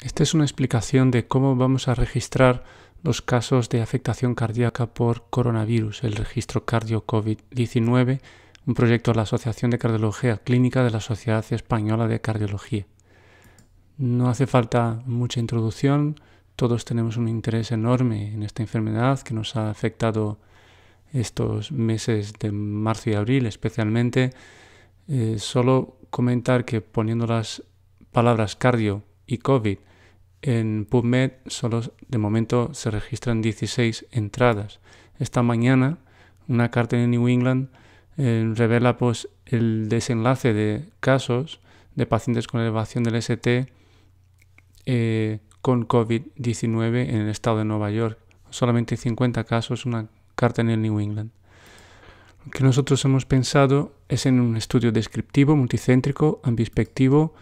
Esta es una explicación de cómo vamos a registrar los casos de afectación cardíaca por coronavirus, el registro cardio-COVID-19, un proyecto de la Asociación de Cardiología Clínica de la Sociedad Española de Cardiología. No hace falta mucha introducción, todos tenemos un interés enorme en esta enfermedad que nos ha afectado estos meses de marzo y abril especialmente. Eh, solo comentar que poniendo las palabras cardio y COVID. En PubMed solo de momento se registran 16 entradas. Esta mañana una carta en New England eh, revela pues, el desenlace de casos de pacientes con elevación del ST eh, con COVID-19 en el estado de Nueva York. Solamente 50 casos, una carta en el New England. Lo que nosotros hemos pensado es en un estudio descriptivo, multicéntrico, ambispectivo,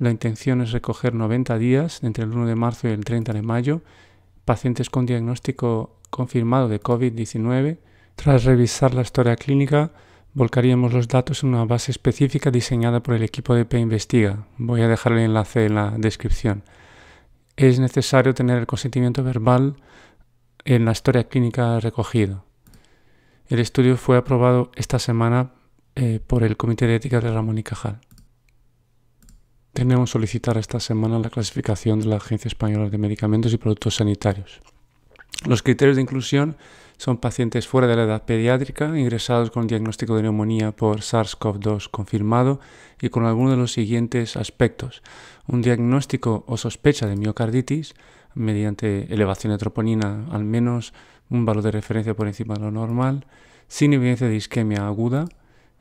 la intención es recoger 90 días, entre el 1 de marzo y el 30 de mayo, pacientes con diagnóstico confirmado de COVID-19. Tras revisar la historia clínica, volcaríamos los datos en una base específica diseñada por el equipo de P-Investiga. Voy a dejar el enlace en la descripción. Es necesario tener el consentimiento verbal en la historia clínica recogida. El estudio fue aprobado esta semana eh, por el Comité de Ética de Ramón y Cajal tenemos que solicitar esta semana la clasificación de la Agencia Española de Medicamentos y Productos Sanitarios. Los criterios de inclusión son pacientes fuera de la edad pediátrica, ingresados con diagnóstico de neumonía por SARS-CoV-2 confirmado y con alguno de los siguientes aspectos. Un diagnóstico o sospecha de miocarditis mediante elevación de troponina al menos un valor de referencia por encima de lo normal, sin evidencia de isquemia aguda,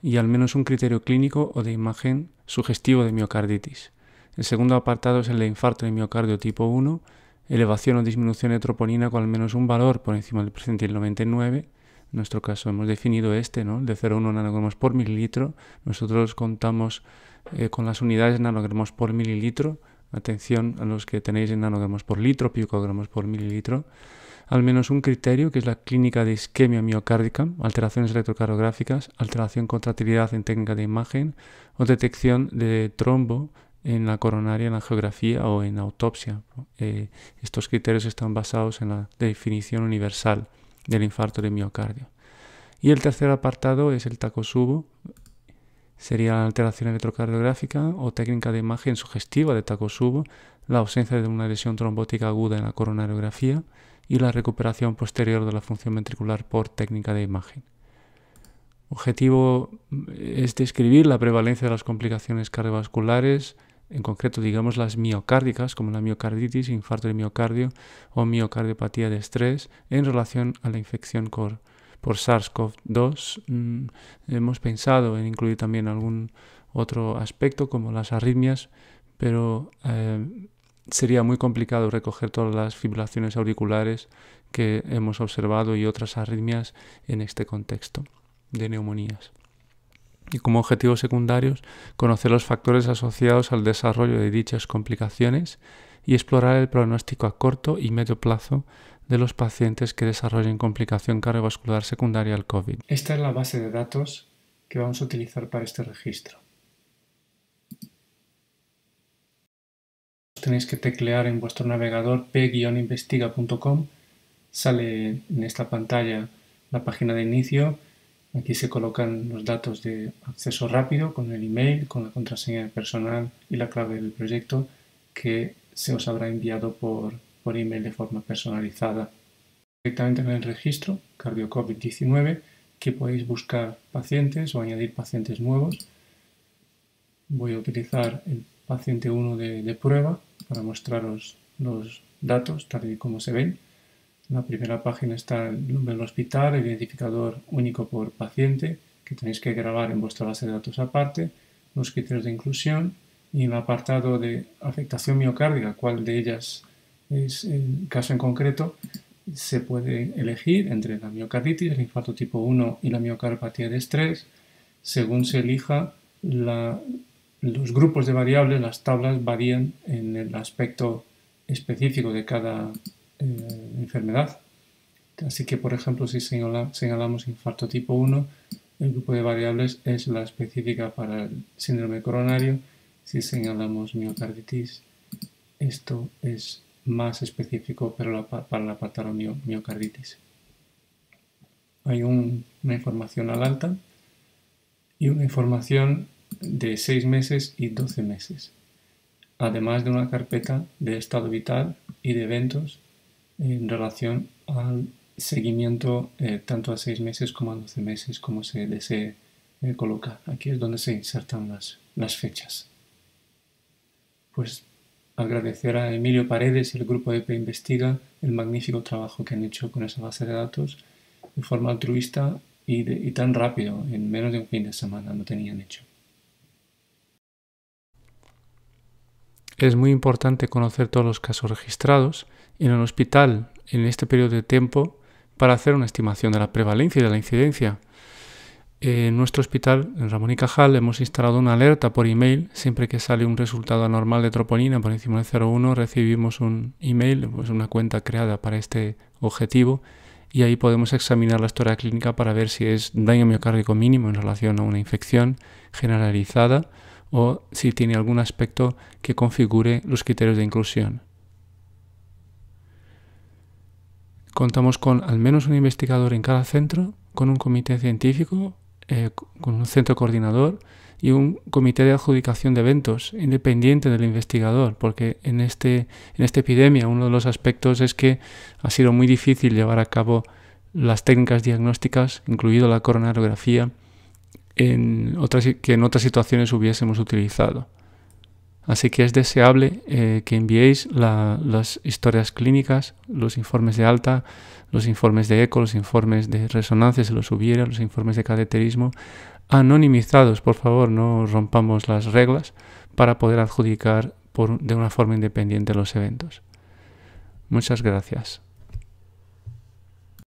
y al menos un criterio clínico o de imagen sugestivo de miocarditis. El segundo apartado es el de infarto de miocardio tipo 1, elevación o disminución de troponina con al menos un valor por encima del percentil 99. En nuestro caso hemos definido este, ¿no? de 0,1 nanogramos por mililitro. Nosotros contamos eh, con las unidades nanogramos por mililitro atención a los que tenéis en nanogramos por litro, picogramos por mililitro, al menos un criterio que es la clínica de isquemia miocárdica, alteraciones electrocardiográficas, alteración contractilidad en técnica de imagen o detección de trombo en la coronaria, en la geografía o en autopsia. Eh, estos criterios están basados en la definición universal del infarto de miocardio. Y el tercer apartado es el tacosubo, sería la alteración electrocardiográfica o técnica de imagen sugestiva de Takotsubo, la ausencia de una lesión trombótica aguda en la coronariografía y la recuperación posterior de la función ventricular por técnica de imagen. Objetivo mm, es describir la prevalencia de las complicaciones cardiovasculares, en concreto, digamos, las miocárdicas, como la miocarditis, infarto de miocardio o miocardiopatía de estrés, en relación a la infección cor por SARS-CoV-2, mm, hemos pensado en incluir también algún otro aspecto como las arritmias, pero eh, sería muy complicado recoger todas las fibrilaciones auriculares que hemos observado y otras arritmias en este contexto de neumonías. Y como objetivos secundarios, conocer los factores asociados al desarrollo de dichas complicaciones y explorar el pronóstico a corto y medio plazo de los pacientes que desarrollen complicación cardiovascular secundaria al COVID. Esta es la base de datos que vamos a utilizar para este registro. Tenéis que teclear en vuestro navegador p-investiga.com. Sale en esta pantalla la página de inicio. Aquí se colocan los datos de acceso rápido con el email, con la contraseña personal y la clave del proyecto que se os habrá enviado por, por email de forma personalizada directamente en el registro CardioCovid-19 que podéis buscar pacientes o añadir pacientes nuevos. Voy a utilizar el paciente 1 de, de prueba para mostraros los datos tal y como se ven. En la primera página está el nombre del hospital, el identificador único por paciente que tenéis que grabar en vuestra base de datos aparte, los criterios de inclusión y el apartado de afectación miocárdica, cuál de ellas en el caso en concreto, se puede elegir entre la miocarditis, el infarto tipo 1 y la miocarpatía de estrés, según se elija los grupos de variables, las tablas varían en el aspecto específico de cada eh, enfermedad. Así que, por ejemplo, si señalamos infarto tipo 1, el grupo de variables es la específica para el síndrome coronario. Si señalamos miocarditis, esto es más específico para la, para la pataromiocarditis. Hay una información al alta y una información de 6 meses y 12 meses, además de una carpeta de estado vital y de eventos en relación al seguimiento eh, tanto a 6 meses como a 12 meses como se desee eh, colocar. Aquí es donde se insertan las, fechas. Pues agradecer a Emilio Paredes y el grupo de Investiga el magnífico trabajo que han hecho con esa base de datos de forma altruista y, y tan rápido, en menos de un fin de semana lo tenían hecho. Es muy importante conocer todos los casos registrados en el hospital en este periodo de tiempo para hacer una estimación de la prevalencia y de la incidencia eh, en nuestro hospital, en Ramón y Cajal, hemos instalado una alerta por email. Siempre que sale un resultado anormal de troponina por encima de 0,1, recibimos un email, pues una cuenta creada para este objetivo, y ahí podemos examinar la historia clínica para ver si es daño miocárdico mínimo en relación a una infección generalizada o si tiene algún aspecto que configure los criterios de inclusión. Contamos con al menos un investigador en cada centro, con un comité científico eh, con un centro coordinador y un comité de adjudicación de eventos independiente del investigador, porque en, este, en esta epidemia uno de los aspectos es que ha sido muy difícil llevar a cabo las técnicas diagnósticas, incluido la coronarografía, en otras, que en otras situaciones hubiésemos utilizado. Así que es deseable eh, que enviéis las historias clínicas, los informes de alta, los informes de eco, los informes de resonancia, se los hubiera, los informes de cateterismo, anonimizados, por favor, no rompamos las reglas para poder adjudicar de una forma independiente los eventos. Muchas gracias.